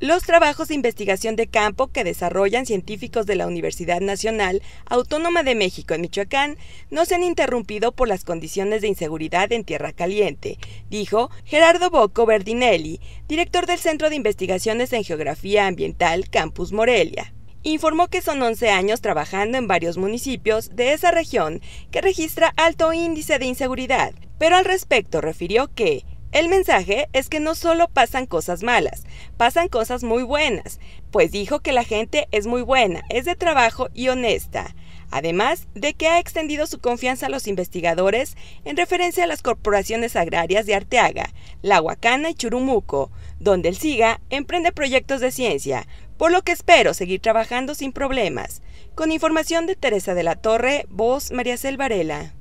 Los trabajos de investigación de campo que desarrollan científicos de la Universidad Nacional Autónoma de México en Michoacán no se han interrumpido por las condiciones de inseguridad en Tierra Caliente, dijo Gerardo Bocco Verdinelli, director del Centro de Investigaciones en Geografía Ambiental Campus Morelia. Informó que son 11 años trabajando en varios municipios de esa región que registra alto índice de inseguridad, pero al respecto refirió que el mensaje es que no solo pasan cosas malas, pasan cosas muy buenas, pues dijo que la gente es muy buena, es de trabajo y honesta, además de que ha extendido su confianza a los investigadores en referencia a las corporaciones agrarias de Arteaga, La Huacana y Churumuco, donde el SIGA emprende proyectos de ciencia, por lo que espero seguir trabajando sin problemas. Con información de Teresa de la Torre, voz María Selvarela.